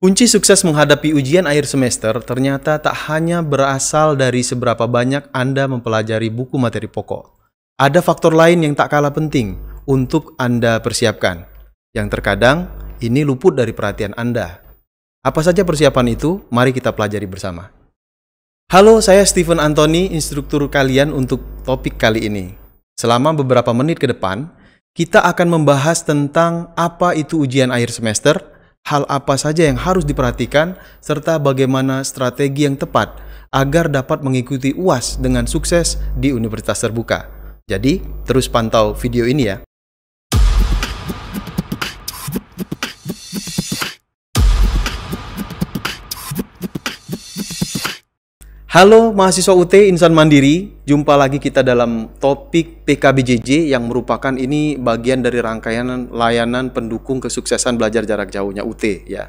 Kunci sukses menghadapi ujian akhir semester ternyata tak hanya berasal dari seberapa banyak Anda mempelajari buku materi pokok. Ada faktor lain yang tak kalah penting untuk Anda persiapkan, yang terkadang ini luput dari perhatian Anda. Apa saja persiapan itu? Mari kita pelajari bersama. Halo, saya Stephen Anthony, instruktur kalian untuk topik kali ini. Selama beberapa menit ke depan, kita akan membahas tentang apa itu ujian akhir semester, hal apa saja yang harus diperhatikan, serta bagaimana strategi yang tepat agar dapat mengikuti UAS dengan sukses di universitas terbuka. Jadi, terus pantau video ini ya. Halo mahasiswa UT Insan Mandiri, jumpa lagi kita dalam topik PKBJJ yang merupakan ini bagian dari rangkaian layanan pendukung kesuksesan belajar jarak jauhnya UT ya.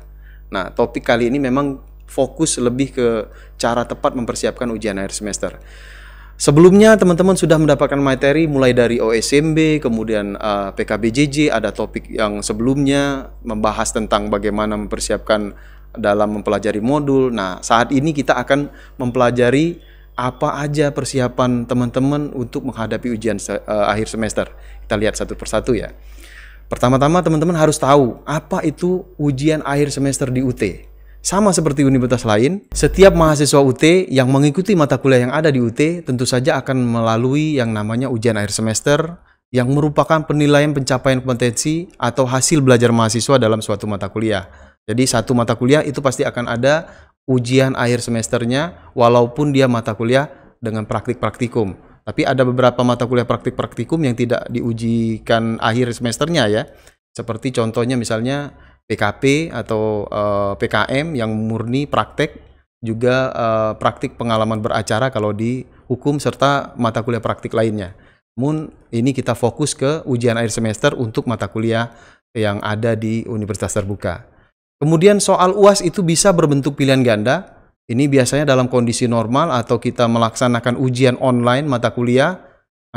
Nah, topik kali ini memang fokus lebih ke cara tepat mempersiapkan ujian akhir semester. Sebelumnya teman-teman sudah mendapatkan materi mulai dari OSMB, kemudian uh, eh, PKBJJ, ada topik yang sebelumnya membahas tentang bagaimana mempersiapkan dalam mempelajari modul. Nah, saat ini kita akan mempelajari apa aja persiapan teman-teman untuk menghadapi ujian se uh, akhir semester. Kita lihat satu persatu ya. Pertama-tama teman-teman harus tahu apa itu ujian akhir semester di UT. Sama seperti universitas lain, setiap mahasiswa UT yang mengikuti mata kuliah yang ada di UT tentu saja akan melalui yang namanya ujian akhir semester yang merupakan penilaian pencapaian kompetensi atau hasil belajar mahasiswa dalam suatu mata kuliah. Jadi satu mata kuliah itu pasti akan ada ujian akhir semesternya walaupun dia mata kuliah dengan praktik praktikum. Tapi ada beberapa mata kuliah praktik praktikum yang tidak diujikan akhir semesternya ya. Seperti contohnya misalnya PKP atau uh, eh, PKM yang murni praktek juga uh, praktik pengalaman beracara kalau di hukum serta mata kuliah praktik lainnya. Namun ini kita fokus ke ujian akhir semester untuk mata kuliah yang ada di universitas terbuka. Kemudian soal UAS itu bisa berbentuk pilihan ganda. Ini biasanya dalam kondisi normal atau kita melaksanakan ujian online mata kuliah.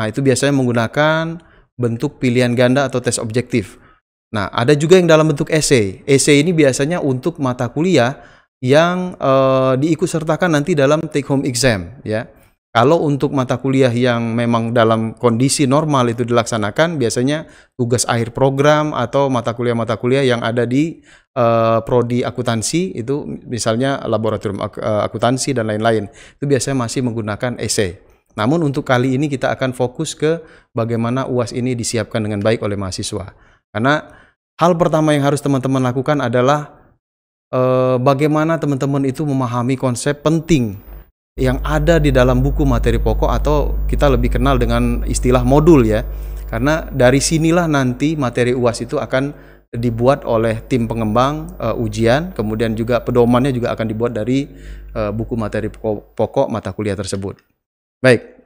Nah, itu biasanya menggunakan bentuk pilihan ganda atau tes objektif. Nah, ada juga yang dalam bentuk esai. Esai ini biasanya untuk mata kuliah yang e, eh, diikutsertakan nanti dalam take home exam, ya. Kalau untuk mata kuliah yang memang dalam kondisi normal itu dilaksanakan, biasanya tugas akhir program atau mata kuliah-mata kuliah yang ada di uh, prodi akuntansi itu misalnya laboratorium ak eh, akuntansi dan lain-lain. Itu biasanya masih menggunakan essay. Namun untuk kali ini kita akan fokus ke bagaimana UAS ini disiapkan dengan baik oleh mahasiswa. Karena hal pertama yang harus teman-teman lakukan adalah eh, bagaimana teman-teman itu memahami konsep penting yang ada di dalam buku materi pokok atau kita lebih kenal dengan istilah modul ya. Karena dari sinilah nanti materi UAS itu akan dibuat oleh tim pengembang uh, ujian, kemudian juga pedomannya juga akan dibuat dari uh, buku materi pokok, pokok mata kuliah tersebut. Baik.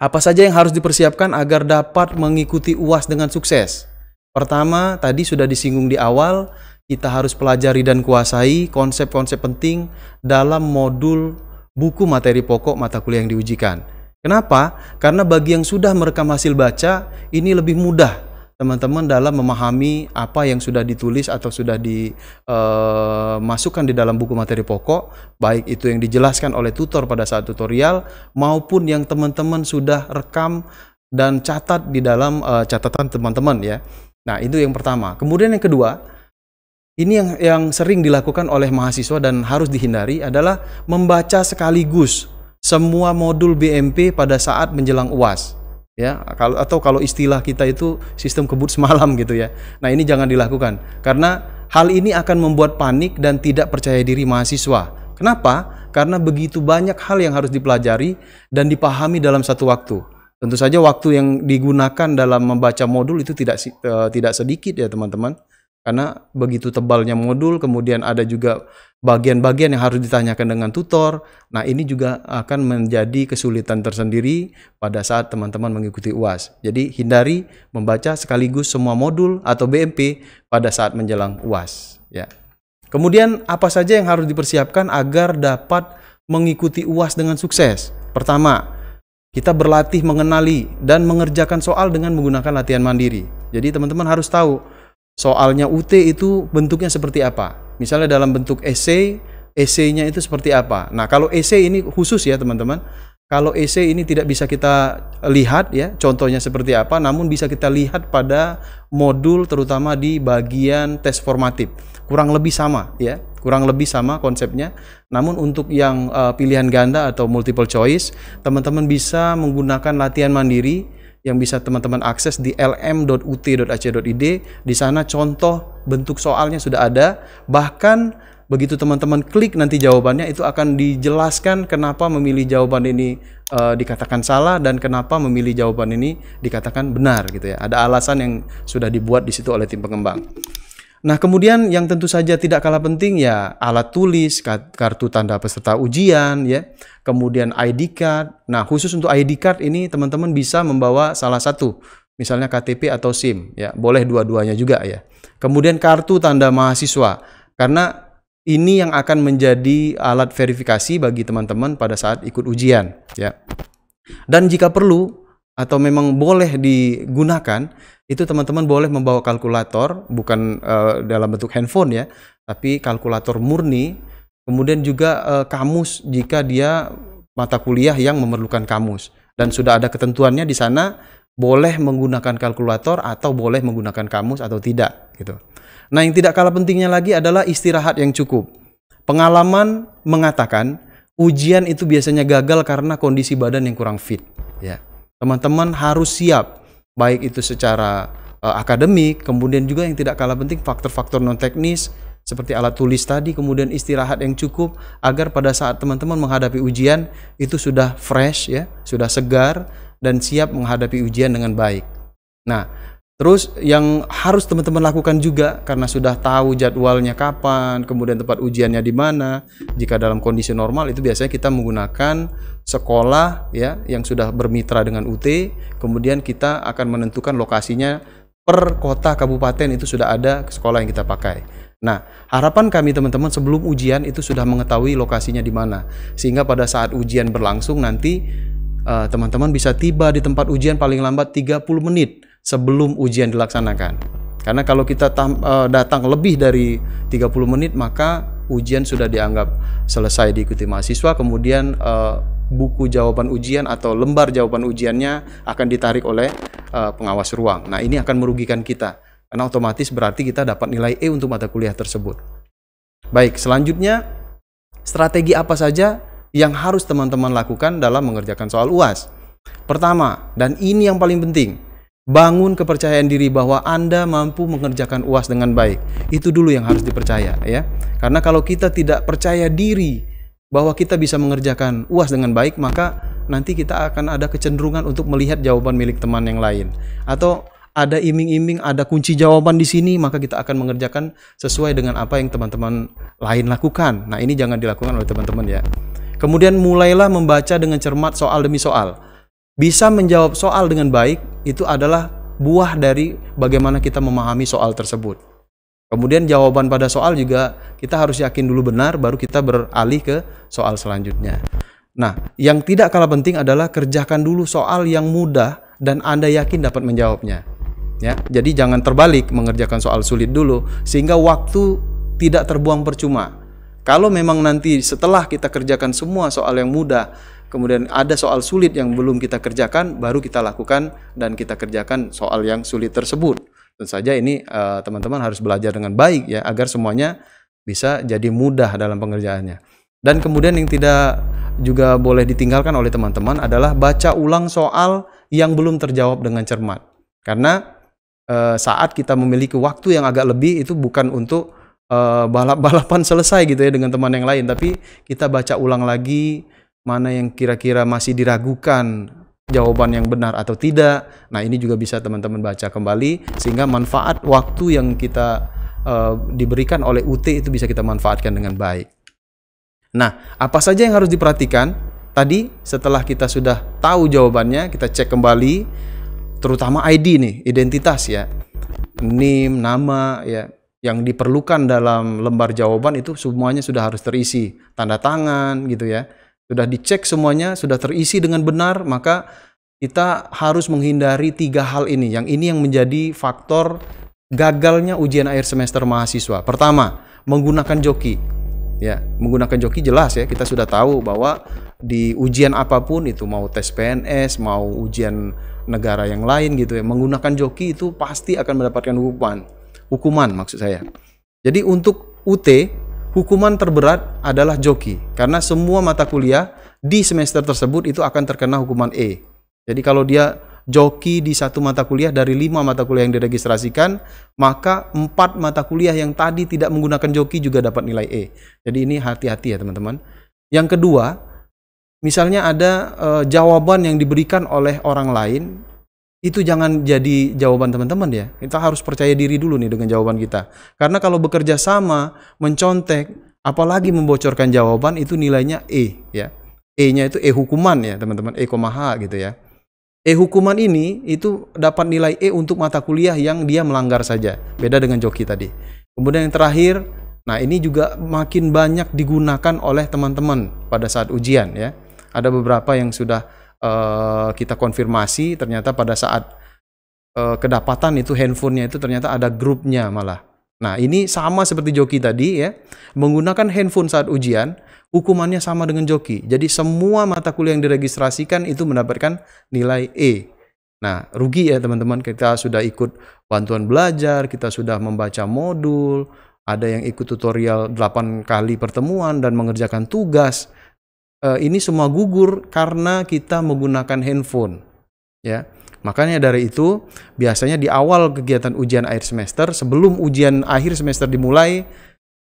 Apa saja yang harus dipersiapkan agar dapat mengikuti UAS dengan sukses? Pertama, tadi sudah disinggung di awal, kita harus pelajari dan kuasai konsep-konsep penting dalam modul buku materi pokok mata kuliah yang diujikan. Kenapa? Karena bagi yang sudah merekam hasil baca, ini lebih mudah teman-teman dalam memahami apa yang sudah ditulis atau sudah dimasukkan eh, di dalam buku materi pokok, baik itu yang dijelaskan oleh tutor pada saat tutorial maupun yang teman-teman sudah rekam dan catat di dalam eh, catatan teman-teman ya. Nah, itu yang pertama. Kemudian yang kedua, ini yang yang sering dilakukan oleh mahasiswa dan harus dihindari adalah membaca sekaligus semua modul BMP pada saat menjelang UAS. Ya, atau kalau istilah kita itu sistem kebut semalam gitu ya. Nah, ini jangan dilakukan karena hal ini akan membuat panik dan tidak percaya diri mahasiswa. Kenapa? Karena begitu banyak hal yang harus dipelajari dan dipahami dalam satu waktu. Tentu saja waktu yang digunakan dalam membaca modul itu tidak eh, tidak sedikit ya, teman-teman. Karena begitu tebalnya modul, kemudian ada juga bagian-bagian yang harus ditanyakan dengan tutor. Nah, ini juga akan menjadi kesulitan tersendiri pada saat teman-teman mengikuti UAS. Jadi, hindari membaca sekaligus semua modul atau BMP pada saat menjelang UAS, ya. Kemudian apa saja yang harus dipersiapkan agar dapat mengikuti UAS dengan sukses? Pertama, kita berlatih mengenali dan mengerjakan soal dengan menggunakan latihan mandiri. Jadi, teman-teman harus tahu soalnya UT itu bentuknya seperti apa. Misalnya dalam bentuk esai, esainya itu seperti apa. Nah, kalau esai ini khusus ya, teman-teman. Kalau esai ini tidak bisa kita lihat ya, contohnya seperti apa, namun bisa kita lihat pada modul terutama di bagian tes formatif. Kurang lebih sama ya, kurang lebih sama konsepnya. Namun untuk yang uh, pilihan ganda atau multiple choice, teman-teman bisa menggunakan latihan mandiri yang bisa teman-teman akses di lm.ut.ac.id. Di sana contoh bentuk soalnya sudah ada. Bahkan begitu teman-teman klik nanti jawabannya itu akan dijelaskan kenapa memilih jawaban ini e, dikatakan salah dan kenapa memilih jawaban ini dikatakan benar gitu ya. Ada alasan yang sudah dibuat di situ oleh tim pengembang. Nah, kemudian yang tentu saja tidak kalah penting ya alat tulis, kartu tanda peserta ujian ya, kemudian ID card. Nah, khusus untuk ID card ini teman-teman bisa membawa salah satu, misalnya KTP atau SIM ya, boleh dua-duanya juga ya. Kemudian kartu tanda mahasiswa karena ini yang akan menjadi alat verifikasi bagi teman-teman pada saat ikut ujian ya. Dan jika perlu atau memang boleh digunakan itu teman-teman boleh membawa kalkulator bukan uh, dalam bentuk handphone ya tapi kalkulator murni kemudian juga uh, kamus jika dia mata kuliah yang memerlukan kamus dan sudah ada ketentuannya di sana boleh menggunakan kalkulator atau boleh menggunakan kamus atau tidak gitu. Nah, yang tidak kalah pentingnya lagi adalah istirahat yang cukup. Pengalaman mengatakan ujian itu biasanya gagal karena kondisi badan yang kurang fit ya. Teman-teman harus siap baik itu secara uh, akademik, kemudian juga yang tidak kalah penting faktor-faktor non teknis seperti alat tulis tadi, kemudian istirahat yang cukup agar pada saat teman-teman menghadapi ujian itu sudah fresh ya, sudah segar dan siap menghadapi ujian dengan baik. Nah, Terus yang harus teman-teman lakukan juga karena sudah tahu jadwalnya kapan, kemudian tempat ujiannya di mana. Jika dalam kondisi normal itu biasanya kita menggunakan sekolah ya yang sudah bermitra dengan UT, kemudian kita akan menentukan lokasinya per kota kabupaten itu sudah ada sekolah yang kita pakai. Nah, harapan kami teman-teman sebelum ujian itu sudah mengetahui lokasinya di mana sehingga pada saat ujian berlangsung nanti eh, teman-teman uh, bisa tiba di tempat ujian paling lambat 30 menit sebelum ujian dilaksanakan. Karena kalau kita tam, uh, datang lebih dari 30 menit maka ujian sudah dianggap selesai diikuti mahasiswa kemudian uh, buku jawaban ujian atau lembar jawaban ujiannya akan ditarik oleh uh, pengawas ruang. Nah, ini akan merugikan kita karena otomatis berarti kita dapat nilai E untuk mata kuliah tersebut. Baik, selanjutnya strategi apa saja yang harus teman-teman lakukan dalam mengerjakan soal UAS? Pertama, dan ini yang paling penting, bangun kepercayaan diri bahwa Anda mampu mengerjakan UAS dengan baik. Itu dulu yang harus dipercaya ya. Karena kalau kita tidak percaya diri bahwa kita bisa mengerjakan UAS dengan baik, maka nanti kita akan ada kecenderungan untuk melihat jawaban milik teman yang lain atau ada iming-iming, ada kunci jawaban di sini, maka kita akan mengerjakan sesuai dengan apa yang teman-teman lain lakukan. Nah, ini jangan dilakukan oleh teman-teman ya. Kemudian mulailah membaca dengan cermat soal demi soal bisa menjawab soal dengan baik itu adalah buah dari bagaimana kita memahami soal tersebut. Kemudian jawaban pada soal juga kita harus yakin dulu benar baru kita beralih ke soal selanjutnya. Nah, yang tidak kalah penting adalah kerjakan dulu soal yang mudah dan Anda yakin dapat menjawabnya. Ya, jadi jangan terbalik mengerjakan soal sulit dulu sehingga waktu tidak terbuang percuma. Kalau memang nanti setelah kita kerjakan semua soal yang mudah kemudian ada soal sulit yang belum kita kerjakan, baru kita lakukan dan kita kerjakan soal yang sulit tersebut. Tentu saja ini eh, teman-teman uh, harus belajar dengan baik ya agar semuanya bisa jadi mudah dalam pengerjaannya. Dan kemudian yang tidak juga boleh ditinggalkan oleh teman-teman adalah baca ulang soal yang belum terjawab dengan cermat. Karena e, saat kita memiliki waktu yang agak lebih itu bukan untuk e, balap-balapan selesai gitu ya dengan teman yang lain, tapi kita baca ulang lagi mana yang kira-kira masih diragukan jawaban yang benar atau tidak. Nah, ini juga bisa teman-teman baca kembali sehingga manfaat waktu yang kita uh, diberikan oleh UT itu bisa kita manfaatkan dengan baik. Nah, apa saja yang harus diperhatikan? Tadi setelah kita sudah tahu jawabannya, kita cek kembali terutama ID nih, identitas ya. NIM, nama ya yang diperlukan dalam lembar jawaban itu semuanya sudah harus terisi, tanda tangan gitu ya sudah dicek semuanya, sudah terisi dengan benar, maka kita harus menghindari tiga hal ini. Yang ini yang menjadi faktor gagalnya ujian akhir semester mahasiswa. Pertama, menggunakan joki. Ya, menggunakan joki jelas ya, kita sudah tahu bahwa di ujian apapun itu mau tes PNS, mau ujian negara yang lain gitu ya, menggunakan joki itu pasti akan mendapatkan hukuman. Hukuman maksud saya. Jadi untuk UT hukuman terberat adalah joki karena semua mata kuliah di semester tersebut itu akan terkena hukuman E. Jadi kalau dia joki di satu mata kuliah dari lima mata kuliah yang diregistrasikan, maka empat mata kuliah yang tadi tidak menggunakan joki juga dapat nilai E. Jadi ini hati-hati ya teman-teman. Yang kedua, misalnya ada e, jawaban yang diberikan oleh orang lain itu jangan jadi jawaban teman-teman ya. Kita harus percaya diri dulu nih dengan jawaban kita. Karena kalau bekerja sama, mencontek, apalagi membocorkan jawaban itu nilainya E ya. E-nya itu E hukuman ya teman-teman, E koma H gitu ya. E hukuman ini itu dapat nilai E untuk mata kuliah yang dia melanggar saja. Beda dengan joki tadi. Kemudian yang terakhir, nah ini juga makin banyak digunakan oleh teman-teman pada saat ujian ya. Ada beberapa yang sudah Eh, kita konfirmasi ternyata pada saat uh, kedapatan itu handphonenya itu ternyata ada grupnya malah. Nah ini sama seperti joki tadi ya, menggunakan handphone saat ujian hukumannya sama dengan joki. Jadi semua mata kuliah yang diregistrasikan itu mendapatkan nilai E. Nah, rugi ya teman-teman, kita sudah ikut bantuan belajar, kita sudah membaca modul, ada yang ikut tutorial 8 kali pertemuan dan mengerjakan tugas. Eh, ini semua gugur karena kita menggunakan handphone. Ya. Makanya dari itu biasanya di awal kegiatan ujian akhir semester sebelum ujian akhir semester dimulai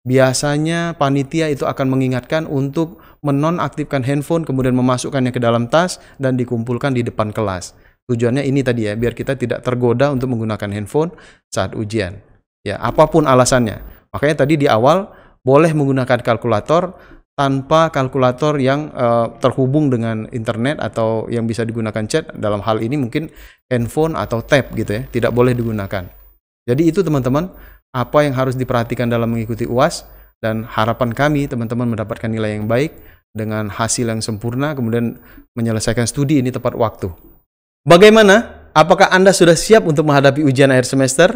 biasanya panitia itu akan mengingatkan untuk menonaktifkan handphone kemudian memasukkannya ke dalam tas dan dikumpulkan di depan kelas. Tujuannya ini tadi ya, biar kita tidak tergoda untuk menggunakan handphone saat ujian. Ya, apapun alasannya. Makanya tadi di awal boleh menggunakan kalkulator tanpa kalkulator yang uh, terhubung dengan internet atau yang bisa digunakan chat dalam hal ini mungkin handphone atau tab gitu ya tidak boleh digunakan jadi itu teman-teman apa yang harus diperhatikan dalam mengikuti UAS dan harapan kami teman-teman mendapatkan nilai yang baik dengan hasil yang sempurna kemudian menyelesaikan studi ini tepat waktu bagaimana apakah Anda sudah siap untuk menghadapi ujian akhir semester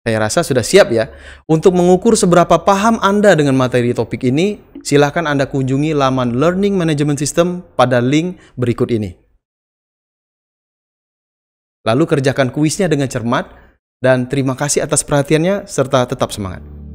saya rasa sudah siap ya untuk mengukur seberapa paham Anda dengan materi topik ini silahkan Anda kunjungi laman Learning Management System pada link berikut ini. Lalu kerjakan kuisnya dengan cermat, dan terima kasih atas perhatiannya serta tetap semangat.